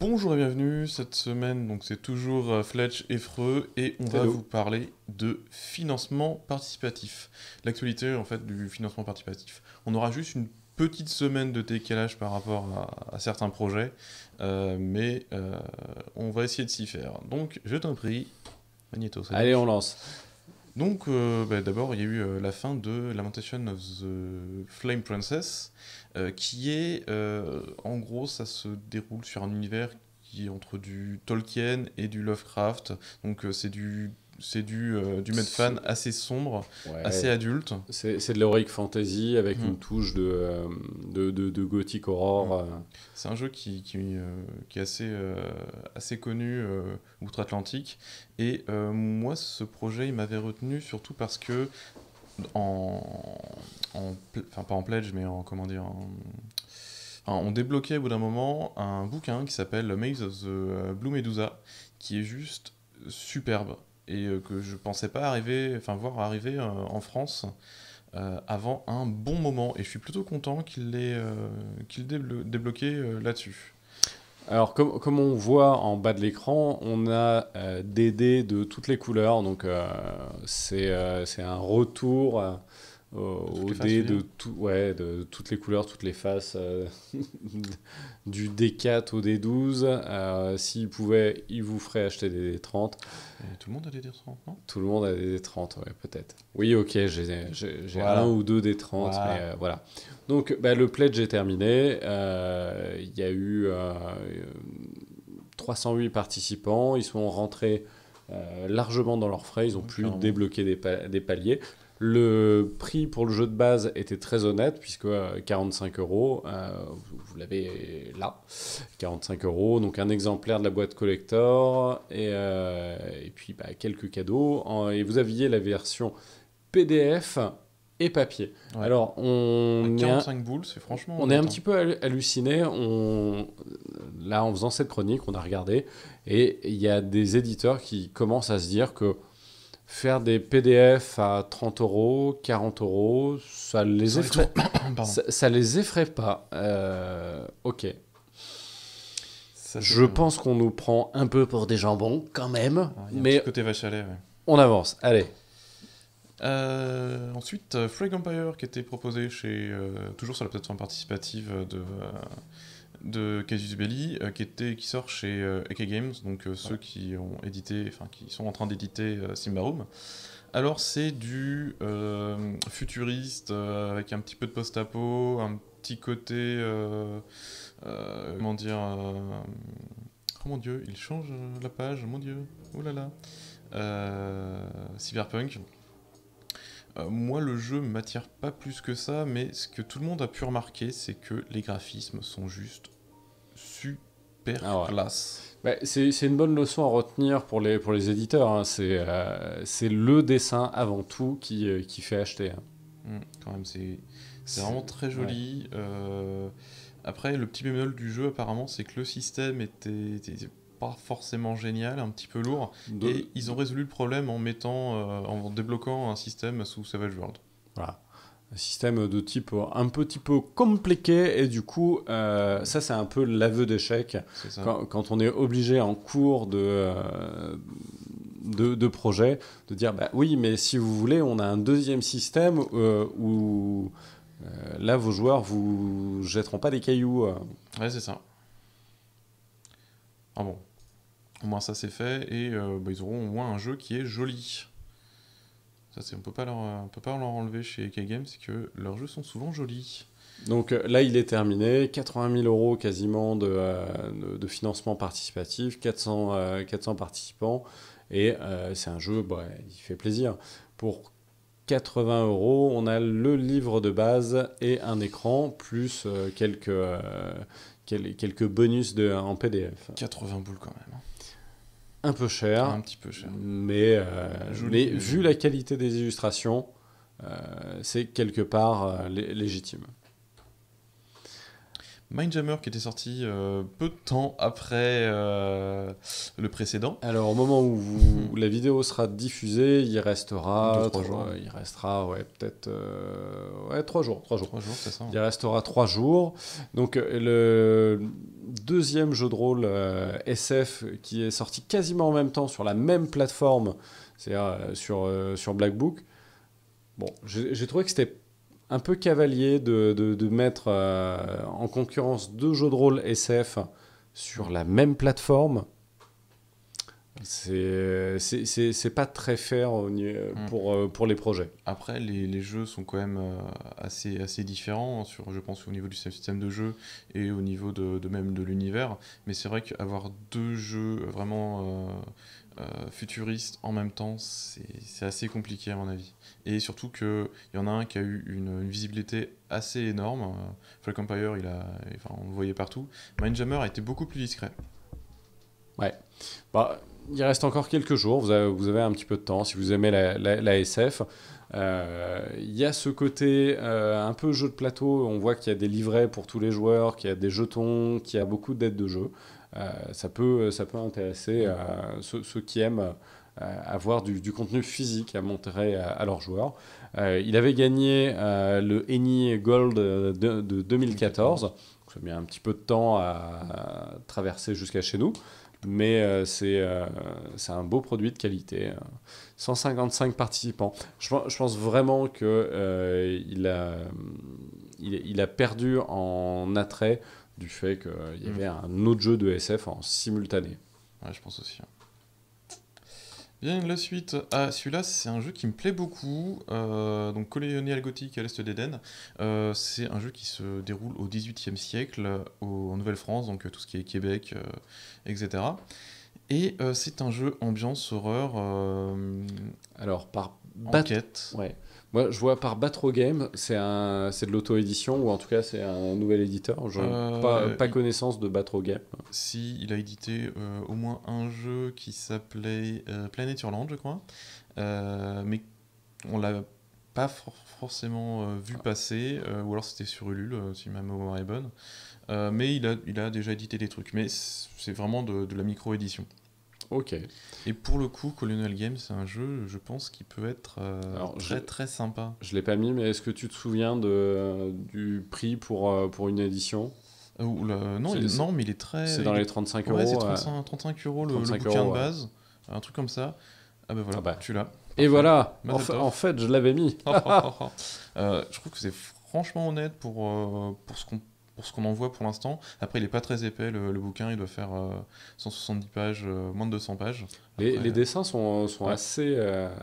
Bonjour et bienvenue, cette semaine donc c'est toujours euh, Fletch et Freux et on va vous parler de financement participatif. L'actualité en fait du financement participatif. On aura juste une petite semaine de décalage par rapport à, certains projets, euh, mais euh, on va essayer de s'y faire. Donc je t'en prie, Magneto. Allez on lance. Donc, euh, bah, d'abord, il y a eu euh, la fin de Lamentation of the Flame Princess, euh, qui est, en gros, ça se déroule sur un univers qui est entre du Tolkien et du Lovecraft. Donc, c'est du c'est du, euh, du Medfan assez sombre, assez adulte. C'est de l'heroic fantasy avec mm. une touche de, gothique euh, de, de, de, mm. euh. C'est un jeu qui, qui, qui est assez, assez connu outre-Atlantique. Et moi, ce projet, il m'avait retenu surtout parce que, en, en enfin pas en pledge, mais en, comment dire, en, on débloquait au bout d'un moment un bouquin qui s'appelle Maze of the Blue Medusa, qui est juste superbe et euh, que je pensais pas arriver, enfin voir arriver euh, en France euh, avant un bon moment. Et je suis plutôt content qu'il l'ait qu'il débloqué là-dessus. Alors, comme, comme, on voit en bas de l'écran, on a des dés de toutes les couleurs. Donc, c'est un retour euh, au dé de, tout, ouais, de, toutes les couleurs, toutes les faces, euh, du D4 au D12. Euh, S'il pouvait, il vous ferait acheter des D30. tout le monde a des D30, non Tout le monde a des D30, peut-être. Oui, ok, j'ai un ou deux D30, euh, voilà. Donc, bah, le pledge est terminé. Il y a eu 308 participants. Ils sont rentrés. largement dans leurs frais, ils ont pu débloquer des, des paliers. Le prix pour le jeu de base était très honnête, puisque 45 euh, euros, euh, vous, l'avez là, 45 euros, donc un exemplaire de la boîte collector, et, euh, puis bah, quelques cadeaux. et vous aviez la version PDF et papier. Alors, on. Bah, est un... franchement. On est un petit hein. peu halluciné. On... Là, en faisant cette chronique, on a regardé. Et il y a des éditeurs qui commencent à se dire que faire des PDF à 30 euros, 40 euros, ça les effraie. ça, les effraie pas. Euh, ok. Je pense qu'on nous prend un peu pour des jambons, quand même. Ah, mais côté vache à On avance. Allez. Euh, ensuite, euh, Frag Empire qui était proposé chez toujours sur la plateforme participative de de Casus Belli euh, qui, sort chez euh, EK Games, donc euh, ceux qui ont édité, enfin qui sont en train d'éditer Simba Room Alors c'est du futuriste avec un petit peu de post-apo, un petit côté comment dire Oh mon dieu, il change la page, mon dieu. Oh là là. cyberpunk. moi, le jeu m'attire pas plus que ça, mais ce que tout le monde a pu remarquer, c'est que les graphismes sont juste ah classe Bah, c'est une bonne leçon à retenir pour les, pour les éditeurs. Hein. C'est euh, le dessin avant tout qui, euh, qui fait acheter. Hein. Mmh, quand même, c'est vraiment très joli. Euh, après, le petit bémol du jeu, apparemment, c'est que le système était, pas forcément génial, un petit peu lourd. Et ils ont résolu le problème en, mettant, en débloquant un système sous Savage World. Voilà un système de type un petit peu compliqué et du coup euh, ça c'est un peu l'aveu d'échec quand, on est obligé en cours euh, de, de, projet de dire bah oui mais si vous voulez on a un deuxième système euh, où là vos joueurs vous jetteront pas des cailloux ouais c'est ça ah bon au moins ça c'est fait et bah, ils auront au moins un jeu qui est joli on ne peut pas leur enlever chez EK Games, c'est que leurs jeux sont souvent jolis. Donc euh, là, il est terminé. 80 000 euros quasiment de, euh, financement participatif, 400, 400 euh, participants. Et c'est un jeu, bah, il fait plaisir. Pour 80 euros, on a le livre de base et un écran, plus quelques, quelques bonus de, en PDF. 80 boules quand même. Hein un peu cher. Un petit peu cher. Mais, euh, mais vu la qualité des illustrations, euh, c'est quelque part euh, légitime. Mindjammer qui était sorti euh, peu de temps après euh, le précédent. Alors au moment où, la vidéo sera diffusée, il restera il restera ouais peut-être euh, ouais trois jours, trois jours. Il restera trois jours. Donc le deuxième jeu de rôle SF qui est sorti quasiment en même temps sur la même plateforme, c'est-à-dire sur sur Black Book. Bon, j'ai trouvé que c'était un peu cavalier de, mettre euh, en concurrence deux jeux de rôle SF sur la même plateforme. C'est pas très fair euh, hmm. pour, euh, pour les projets. Après, les, jeux sont quand même assez, assez différents, sur, je pense, au niveau du système de jeu et au niveau de, même de l'univers. Mais c'est vrai qu'avoir deux jeux vraiment euh, futuriste en même temps, c'est assez compliqué à mon avis. Et surtout qu'il y en a un qui a eu une, visibilité assez énorme. Euh, Empire, il a, enfin, on le voyait partout. Mindjammer a été beaucoup plus discret. Ouais. Bah, il reste encore quelques jours. Vous avez, vous avez un petit peu de temps si vous aimez la, la, SF. Euh, il y a ce côté euh, un peu jeu de plateau. On voit qu'il y a des livrets pour tous les joueurs, qu'il y a des jetons, qu'il y a beaucoup d'aides de jeu. Euh, ça, peut, euh, ça peut intéresser euh, ceux, ceux, qui aiment avoir du, contenu physique à montrer à, leurs joueurs. il avait gagné le Eni Gold de, 2014. ça met mis un petit peu de temps à, traverser jusqu'à chez nous. Mais c'est un beau produit de qualité. 155 participants. Je, pense vraiment qu'il il, a perdu en attrait du fait qu'il y mm. avait un autre jeu de SF en simultané. Ouais, je pense aussi. Hein. Bien, la suite. Ah, celui-là, c'est un jeu qui me plaît beaucoup. Euh, donc, Colonial Gothic à l'est d'Éden. Euh, c'est un jeu qui se déroule au XVIIIe siècle, en Nouvelle-France, donc euh, tout ce qui est Québec, etc. Et c'est un jeu ambiance horreur. Alors, par bat... enquête. Ouais je vois par Batro Game, c'est de l'auto-édition ou en tout cas c'est un nouvel éditeur. Je euh, pas, connaissance de Batro Game. Si, il a édité euh, au moins un jeu qui s'appelait euh, Planète Urland je crois, mais on l'a pas forcément vu passer, ou alors c'était sur Ulule, si ma mémoire est bonne. mais il a, déjà édité des trucs, mais c'est vraiment de, de la micro-édition. Ok. Et pour le coup, Colonial Games, c'est un jeu, je pense, qui peut être euh, très très sympa. Je l'ai pas mis, mais est-ce que tu te souviens de, du prix pour, euh, pour une édition euh, non, mais il est très. C'est dans les 35 euros. Ouais, c'est 35, euros le, le bouquin de base, un truc comme ça. Ah ben voilà, ah bah. tu l'as. Et voilà, en, en, fait, je l'avais mis. je trouve que c'est franchement honnête pour, pour ce qu'on pour ce qu'on en voit pour l'instant. Après, il n'est pas très épais le, bouquin, il doit faire 170 euh, pages, euh, moins de 200 pages. les, euh, dessins sont, sont assez,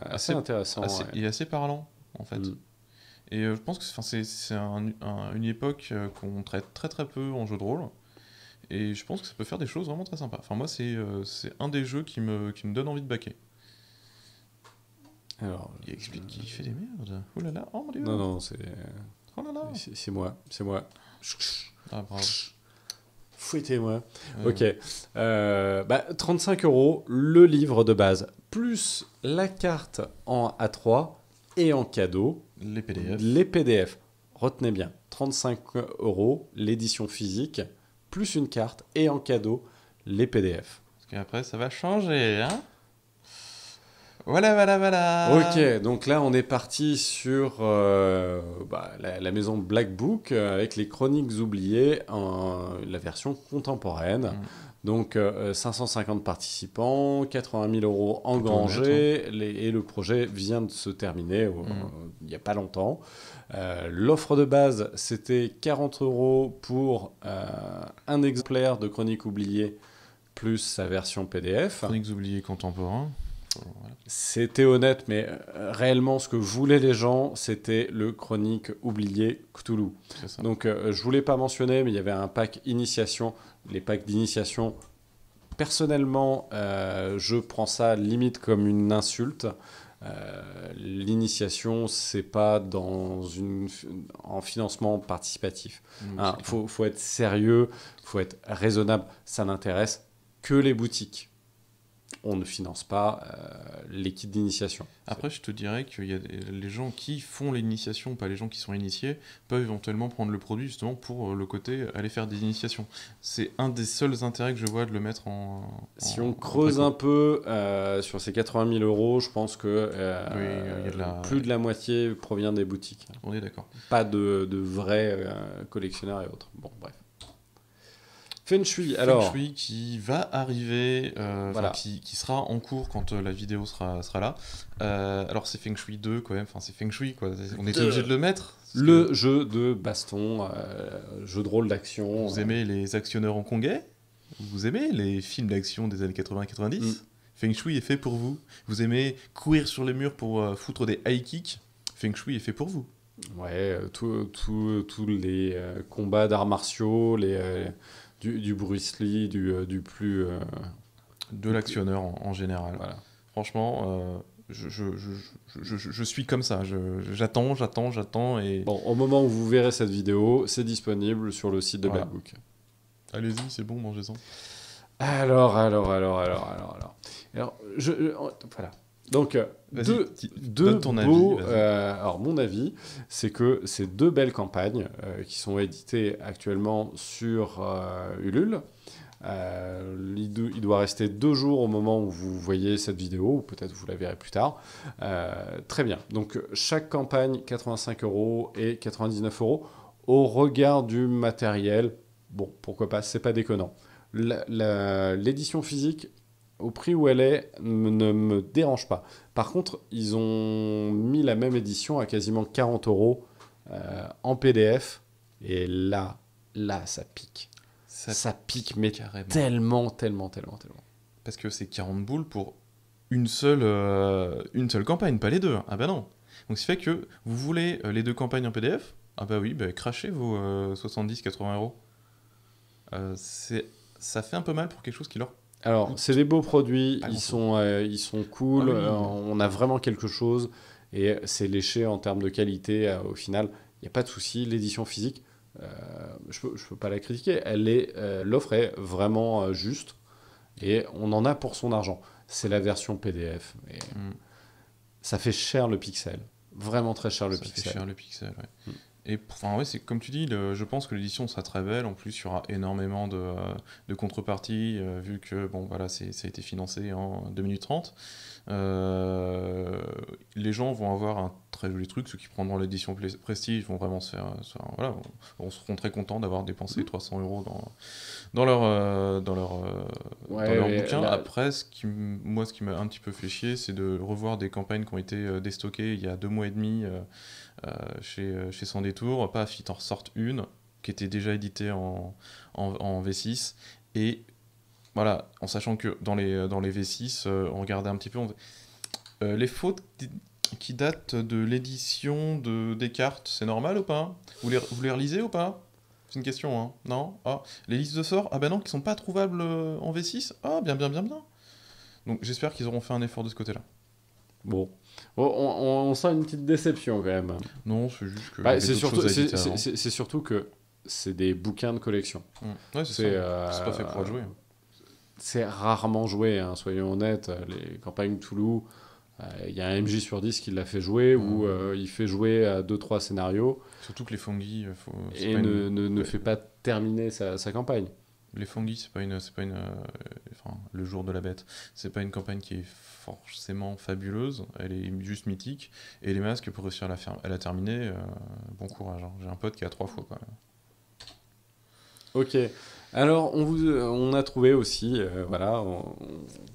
assez, intéressants. Et Il est assez parlant, en fait. Mm. Et je pense que c'est une époque qu'on traite très très peu en jeu de rôle. Et je pense que ça peut faire des choses vraiment très sympas. Enfin, moi, c'est c'est un des jeux qui me, qui me donne envie de baquer. Alors, il explique qu'il fait des merdes. Ouh là là, oh mon dieu. Non, non, c'est. Oh c'est moi, c'est moi. Ah, Fouettez-moi. Ok. 35 euh, bah, euros le livre de base, plus la carte en A3 et en cadeau. Les PDF. Les PDF. Retenez bien, 35 euros l'édition physique, plus une carte et en cadeau les PDF. Parce qu'après, ça va changer, hein voilà, voilà, voilà. Ok, donc là on est parti sur euh, bah, la, maison Black Book euh, avec les chroniques oubliées, en, la version contemporaine. Mm. Donc 550 euh, participants, 80 000 euros engrangés, hein. et le projet vient de se terminer mm. il n'y a pas longtemps. L'offre de base, c'était 40 euros pour un exemplaire de chroniques oubliées plus sa version PDF. Chroniques oubliées contemporains. C'était honnête, mais euh, réellement, ce que voulaient les gens, c'était le chronique oublié Cthulhu. Donc, euh, je voulais pas mentionner, mais il y avait un pack initiation. Les packs d'initiation, personnellement, euh, je prends ça limite comme une insulte. l'initiation, c'est pas dans une, en financement participatif. Mmh, il hein, faut, faut être sérieux, faut être raisonnable. Ça n'intéresse que les boutiques on ne finance pas euh, l'équipe les d'initiation. Après, je te dirais que les gens qui font l'initiation, pas les gens qui sont initiés, peuvent éventuellement prendre le produit justement pour euh, le côté aller faire des initiations. C'est un des seuls intérêts que je vois de le mettre en. si on creuse un peu euh, sur ces 80 000 euros, je pense que plus de la moitié provient des boutiques. On est d'accord. Pas de vrais collectionneurs et autres. Bon, bref. Feng Shui, alors. Feng Shui qui va arriver, euh, qui, sera en cours quand euh, la vidéo sera, sera là. Euh, alors c'est Feng Shui 2 quand même, enfin c'est Feng Shui quoi. On est obligé de le mettre. Le jeu de baston, jeu de rôle d'action. Vous aimez les actionneurs hongkongais Vous aimez les films d'action des années 80-90 mm. Feng Shui est fait pour vous. Vous aimez courir sur les murs pour foutre des high kicks Feng Shui est fait pour vous. Ouais, tous les combats d'arts martiaux, les du, du Bruce Lee, du, euh, du plus. Euh, de l'actionneur en, général. Voilà. Franchement. Euh, je, je, je, je, suis comme ça, j'attends, j'attends, j'attends. Et... Bon, au moment où vous verrez cette vidéo, c'est disponible sur le site de voilà. Allez-y, c'est bon, mangez-en. Alors, alors, alors, alors, alors, alors. alors je, voilà. Donc, euh, deux, deux ton euh, alors mon avis, c'est que ces deux belles campagnes euh, qui sont éditées actuellement sur Ulule, il, doit rester deux jours au moment où vous voyez cette vidéo, ou peut-être vous la verrez plus tard. très bien. Donc chaque campagne 85 euros et 99 euros au regard du matériel. Bon, pourquoi pas, c'est pas déconnant. L'édition physique au prix où elle est, ne me dérange pas. Par contre, ils ont mis la même édition à quasiment 40 euros euh, en PDF. Et là, là, ça pique. Ça, pique, mais carrément. tellement, tellement, tellement, tellement. Parce que c'est 40 boules pour une seule, euh, une seule campagne, pas les deux. Ah ben non. Donc ce fait que vous voulez euh, les deux campagnes en PDF Ah ben oui, bah, crachez vos 70-80 euros. ça fait un peu mal pour quelque chose qui leur alors, c'est des beaux produits, euh, ils sont, cool, ah euh, on a vraiment quelque chose et c'est léché en termes de qualité euh, au final. Il n'y a pas de souci, l'édition physique, je ne peux, pas la critiquer, elle est, l'offre est vraiment juste et on en a pour son argent. C'est la version PDF. Mm. Ça fait cher le pixel, vraiment très cher le ça pixel. Fait cher le pixel, mm. Et c'est comme tu dis, je pense que l'édition sera très belle. En plus, il y aura énormément de, euh, contreparties, euh, vu que bon, voilà, ça a été financé en 2 minutes 30. Euh, les gens vont avoir un très joli truc, ceux qui prendront l'édition Prestige vont vraiment se faire, voilà, on, se seront très contents d'avoir dépensé 300 mmh. euros dans, leur, dans leur, bouquin. Après, moi, ce qui m'a un petit peu fait c'est de revoir des campagnes qui ont été euh, déstockées il y a deux mois et demi euh, chez, chez Sans Détour, paf, ils t'en ressortent une qui était déjà éditée en, V6 et voilà, en sachant que dans les, euh, dans les V6, euh, on regardait un petit peu. Euh, les fautes qui datent de l'édition de cartes, c'est normal ou pas vous les, vous les relisez ou pas c'est une question, hein Non ah, les listes de sorts Ah ben non, qui sont pas trouvables en V6 Ah, bien, bien, bien, bien Donc j'espère qu'ils auront fait un effort de ce côté-là. Bon. Oh, on, sent une petite déception quand même. Non, c'est juste que. Bah, c'est surtout, que c'est des bouquins de collection. Mmh. Ouais, c'est, C'est pas fait pour jouer c'est rarement joué, hein, soyons honnêtes. Euh, les campagnes Toulouse, euh, il y a un MJ sur 10 qui l'a fait jouer, mmh. ou euh, il fait jouer à 2-3 scénarios. Surtout que les Fongi. Faut... Et ne, ne, ne, fait pas terminer sa, campagne. Les Fongi, c'est pas une, c'est pas une, enfin, le jour de la bête. C'est pas une campagne qui est forcément fabuleuse. Elle est juste mythique. Et les masques pour réussir à la, faire, elle a terminer, bon courage. Hein. J'ai un pote qui a trois fois quand même. Ok. Alors, on, vous, on a trouvé aussi, euh, voilà,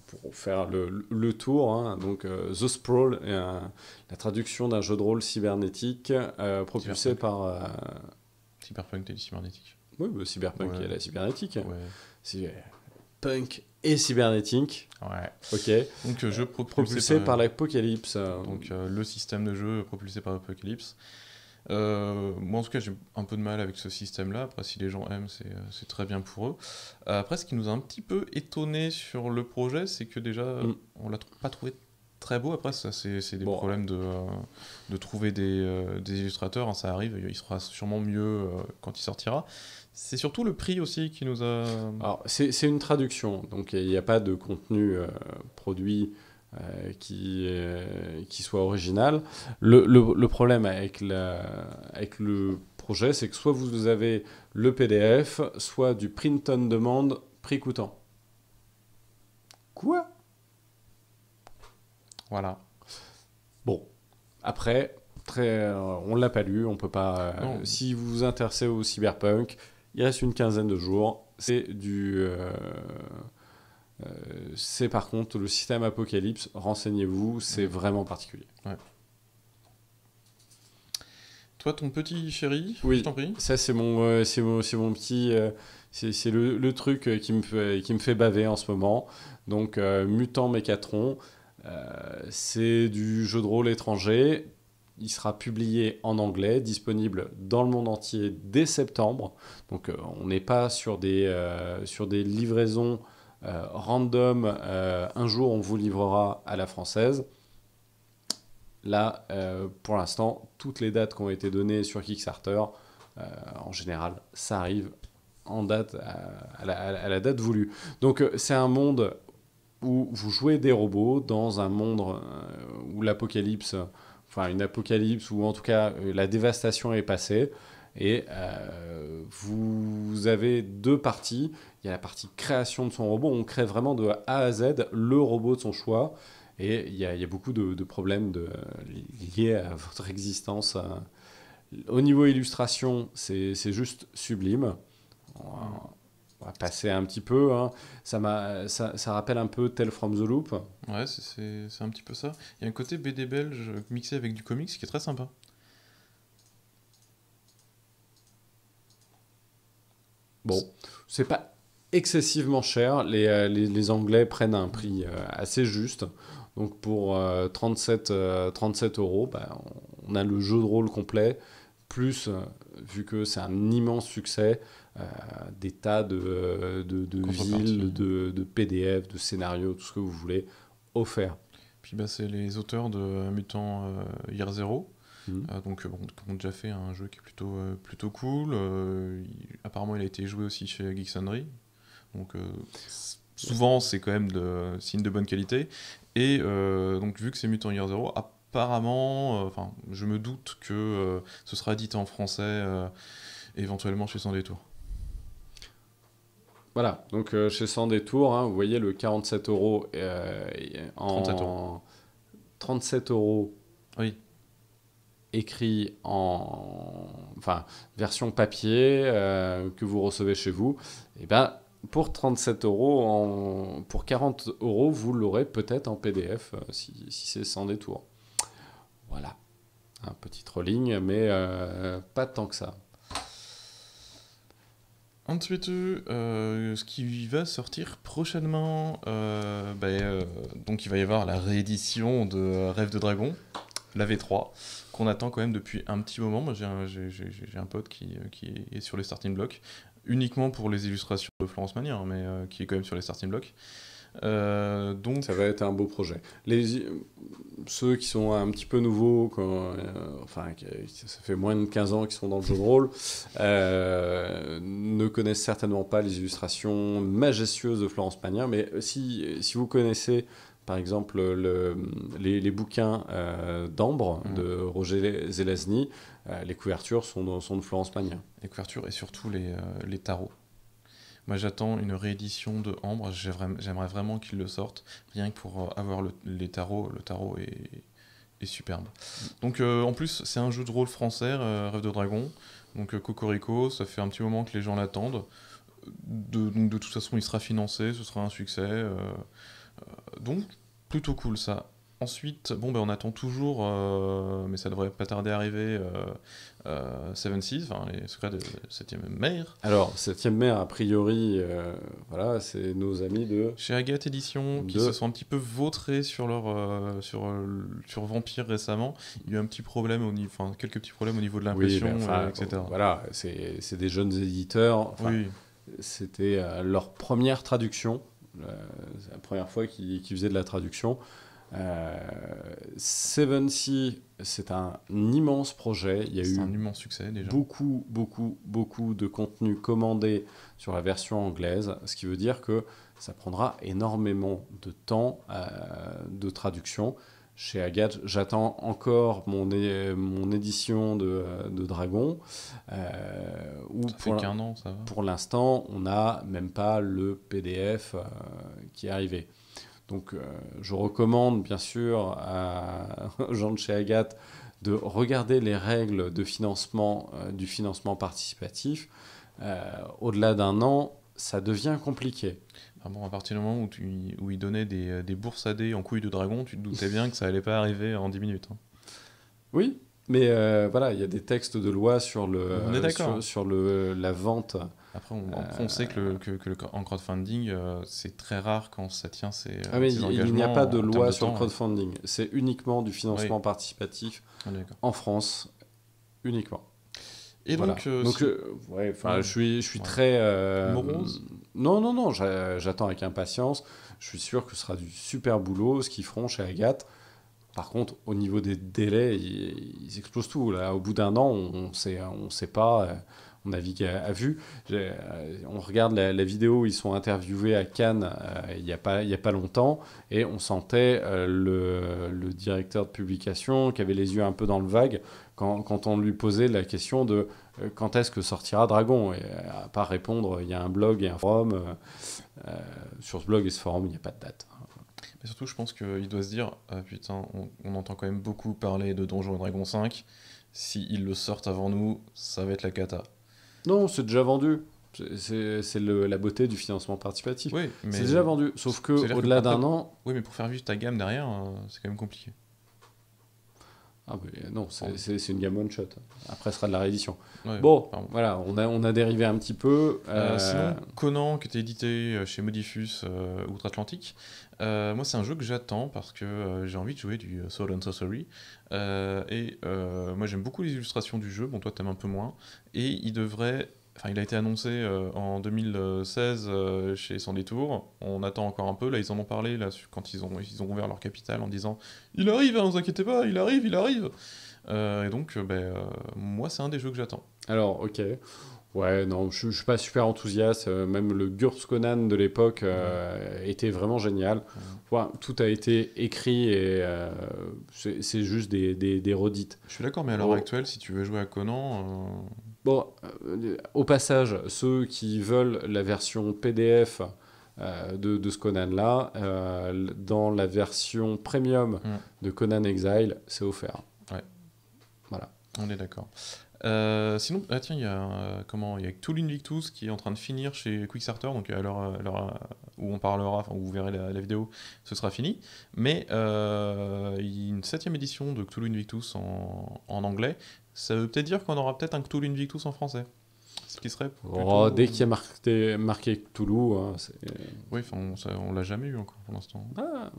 pour faire le, tour, hein, donc euh, The Sprawl, la traduction d'un jeu de rôle cybernétique euh, propulsé par. Cyberpunk et cybernétique. Oui, bah, cyberpunk et la cybernétique. Punk et cybernétique. Ouais. Ok. Donc, jeu propulsé, par, par l'apocalypse. Donc, le système de jeu propulsé par l'apocalypse. Euh, moi, en tout cas, j'ai un peu de mal avec ce système-là. Après, si les gens aiment, c'est euh, très bien pour eux. Euh, après, ce qui nous a un petit peu étonné sur le projet, c'est que déjà, mm. on l'a pas trouvé très beau. Après, ça, c'est des problèmes de, de trouver des, des illustrateurs. Hein, ça arrive, il sera sûrement mieux quand il sortira. C'est surtout le prix aussi qui nous a. Alors, c'est une traduction. Donc, il n'y a, pas de contenu produit euh, qui, euh, qui soit original. Le, le, problème avec, avec le projet, c'est que soit vous avez le PDF, soit du print on demand prix coûtant. Quoi Voilà. Bon, après, très, euh, on l'a pas lu, on peut pas. si vous vous intéressez au cyberpunk, il reste une quinzaine de jours. C'est du euh, c'est par contre le système Apocalypse, renseignez-vous, c'est vraiment particulier. Toi, ton petit chéri, oui. t'en prie. Ça, c'est mon, mon, petit. Euh, c'est le, truc euh, qui me, fait, qui me fait baver en ce moment. Donc, Mutant Mécatron, c'est du jeu de rôle étranger. Il sera publié en anglais, disponible dans le monde entier dès septembre. Donc, on n'est pas sur des, sur des livraisons euh, random, euh, un jour on vous livrera à la française. Là, euh, pour l'instant, toutes les dates qui ont été données sur Kickstarter, en général, ça arrive en date à, la, date voulue. Donc c'est un monde où vous jouez des robots dans un monde où l'apocalypse, enfin une apocalypse, ou en tout cas la dévastation est passée. Et euh, vous avez deux parties. Il y a la partie création de son robot. On crée vraiment de A à Z le robot de son choix. Et il y a, beaucoup de, problèmes de, liés à votre existence. Au niveau illustration, c'est juste sublime. On va, passer un petit peu. Hein. Ça, ça, rappelle un peu Tell from the Loop. Ouais, c'est un petit peu ça. Il y a un côté BD belge mixé avec du comics qui est très sympa. Bon, c'est pas excessivement cher. Les, euh, les, Anglais prennent un prix euh, assez juste. Donc pour 37, euh, 37 euros, bah, on a le jeu de rôle complet, plus, vu que c'est un immense succès, des tas de, de, de villes, de, de, PDF, de scénarios, tout ce que vous voulez, offert Puis bah, c'est les auteurs de Mutant Year Zero. Mmh. donc, bon, ont déjà fait un jeu qui est plutôt, plutôt cool apparemment, il a été joué aussi chez Geeksonry. Donc, euh, souvent, c'est quand même de signe de bonne qualité. Et euh, donc, vu que c'est Mutant Year Zero, apparemment, euh, enfin, je me doute que ce sera dit en français, éventuellement chez Sans Détour. Voilà, donc chez Sans Détour, hein, vous voyez le 47 euros en 37 euros. 37 euros. Oui écrit en enfin, version papier euh, que vous recevez chez vous, et eh ben, pour 37 euros, en... pour 40 euros, vous l'aurez peut-être en PDF euh, si, si c'est sans détour. Voilà, un petit trolling, mais euh, pas tant que ça. Ensuite, euh, ce qui va sortir prochainement, ben, donc il va y avoir la réédition de Rêve de Dragon, la V3, qu'on attend quand même depuis un petit moment. Moi, j'ai un, pote euh, qui, est sur les starting blocks, uniquement pour les illustrations de Florence Manier mais euh, qui est quand même sur les starting blocks. Euh, donc... Ça va être un beau projet. Les, ceux qui sont un petit peu nouveaux, quand, enfin, ça fait moins de 15 ans qu'ils sont dans le jeu de rôle, ne connaissent certainement pas les illustrations majestueuses de Florence Pagnin, mais si, si vous connaissez par exemple, les, bouquins euh, d'Ambre mm. de Roger Zelazny, euh, les couvertures sont de, Florence Magnin. Les couvertures et surtout euh, les, tarots. Moi, j'attends une réédition de Ambre. J'aimerais vraiment qu'ils le sortent, rien que pour avoir les tarots. Le tarot est, superbe. Donc, en plus, c'est un jeu de rôle français, Rêve de Dragon. Donc, Cocorico, ça fait un petit moment que les gens l'attendent. donc, de toute façon, il sera financé, ce sera un succès. Euh, donc, plutôt cool ça. Ensuite, bon, ben, on attend toujours, euh, mais ça devrait pas tarder à arriver, euh, Seven Seas, les secrets de Septième Mère. Alors, Septième Mère, a priori, voilà, c'est nos amis de... Chez Agathe Édition, qui se sont un petit peu vautrés sur leur... sur, sur Vampire récemment. Il y a eu un petit problème, au niveau, quelques petits problèmes au niveau de l'impression, ben, etc. Voilà, c'est des jeunes éditeurs. C'était leur première traduction c'est euh, la première fois qu'il faisait de la traduction. Euh, Seven Sea, c'est un immense projet. Il y a eu un immense succès déjà. Beaucoup, beaucoup, beaucoup de contenu commandé sur la version anglaise, ce qui veut dire que ça prendra énormément de temps euh, de traduction chez Agathe, j'attends encore mon, édition de, Dragon. pour l'instant, on n'a même pas le PDF euh, qui est arrivé. Donc, euh, je recommande bien sûr à Jean de chez Agathe de regarder les règles de financement euh, du financement participatif. Au-delà d'un an, ça devient compliqué. Ah bon, à partir du moment où, où ils donnaient des, euh, des, bourses à dés en couilles de dragon, tu te doutais bien que ça allait pas arriver en 10 minutes. Hein. Oui, mais euh, voilà, il y a des textes de loi sur, le, sur, le, la vente. Après, on, euh, sait que, que, en crowdfunding, c'est très rare quand ça tient ses. Ah, il, n'y a pas de loi sur le crowdfunding. C'est uniquement du financement participatif en France, uniquement. Et donc, euh, euh, je suis, je suis très euh, morose. Non, non, non, j'attends avec impatience. Je suis sûr que ce sera du super boulot, ce qu'ils feront chez Agathe. Par contre, au niveau des délais, ils, explosent tout. Là, au bout d'un an, on ne sait, on sait pas, on navigue à, vue. Euh, on regarde la, vidéo où ils sont interviewés à Cannes euh, il n'y a, pas, y a pas longtemps, et on sentait euh, le, directeur de publication qui avait les yeux un peu dans le vague quand, on lui posait la question de quand est-ce que sortira Dragon Et à part répondre, il y a un blog et un forum. sur ce blog et ce forum, il n'y a pas de date. Mais surtout, je pense qu'il doit se dire ah, putain, on, entend quand même beaucoup parler de Donjons et Dragons 5. S'ils le sortent avant nous, ça va être la cata. Non, c'est déjà vendu. C'est la beauté du financement participatif. c'est déjà vendu. Sauf que au-delà d'un an. Oui, mais pour faire vivre ta gamme derrière, euh, c'est quand même compliqué. Ah oui, non, c'est une gamme one shot. Après, ce sera de la réédition. bon, voilà, on a, dérivé un petit peu. Euh, euh, sinon, Conan, qui était édité euh, chez Modifus Outre-Atlantique, moi, c'est un jeu que j'attends parce que j'ai envie de jouer du Soul and Sorcery. et moi, j'aime beaucoup les illustrations du jeu. Bon, toi, t'aimes un peu moins. Et il devrait Enfin, il a été annoncé euh, en 2016 euh, chez Sans Détour. On attend encore un peu. Là, ils en ont parlé là, quand ils ont, ils ont ouvert leur capitale en disant Il arrive, ne hein, vous inquiétez pas, il arrive, il arrive. Euh, et donc, ben, moi, c'est un des jeux que j'attends. Alors, ok. Ouais, non, je, ne suis pas super enthousiaste. Euh, même le GURPS Conan de l'époque euh, était vraiment génial. tout a été écrit et euh, c'est juste des, des, redites. Je suis d'accord, mais à l'heure actuelle, si tu veux jouer à Conan. Bon, au passage, ceux qui veulent la version PDF de, de, ce Conan-là, dans la version premium mm. de Conan Exile, c'est offert. Ouais. Voilà. On est d'accord. Euh, sinon, ah tiens, il y a euh, comment Il y a Invictus qui est en train de finir chez Quickstarter, donc à l'heure euh, où on parlera, enfin, où vous verrez la, vidéo, ce sera fini. Mais il y a une septième édition de Cthulhu Invictus en, en anglais. Ça veut peut-être dire qu'on aura peut-être un Cthulhu Invictus en français ce qui serait oh, plutôt... Dès qu'il y a marqué, Toulouse. Hein, oui, on, ne l'a jamais eu encore pour l'instant. Ah.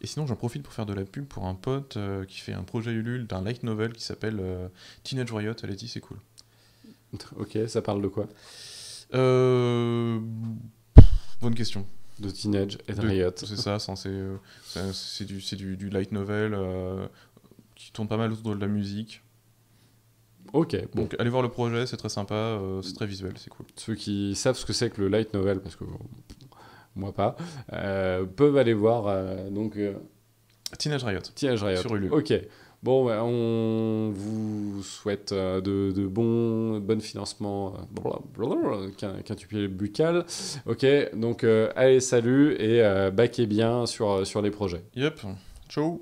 Et sinon, j'en profite pour faire de la pub pour un pote euh, qui fait un projet Ulule d'un light novel qui s'appelle euh, Teenage Riot. allez dit, c'est cool. Ok, ça parle de quoi euh, Bonne question. De Teenage et de Riot. C'est ça, c'est du, du, light novel qui tourne pas mal autour de la musique. Ok. allez voir le projet, c'est très sympa, euh, c'est très visuel, c'est cool. Ceux qui savent ce que c'est que le light novel, parce que moi pas, euh, peuvent aller voir euh, donc. Teenage Riot. Teenage Riot. Sur ULU Ok. Bon, ben, on vous souhaite de, de bons bon financements, qu'un buccal. Ok, donc allez, salut et et bien sur, sur les projets. Yep, ciao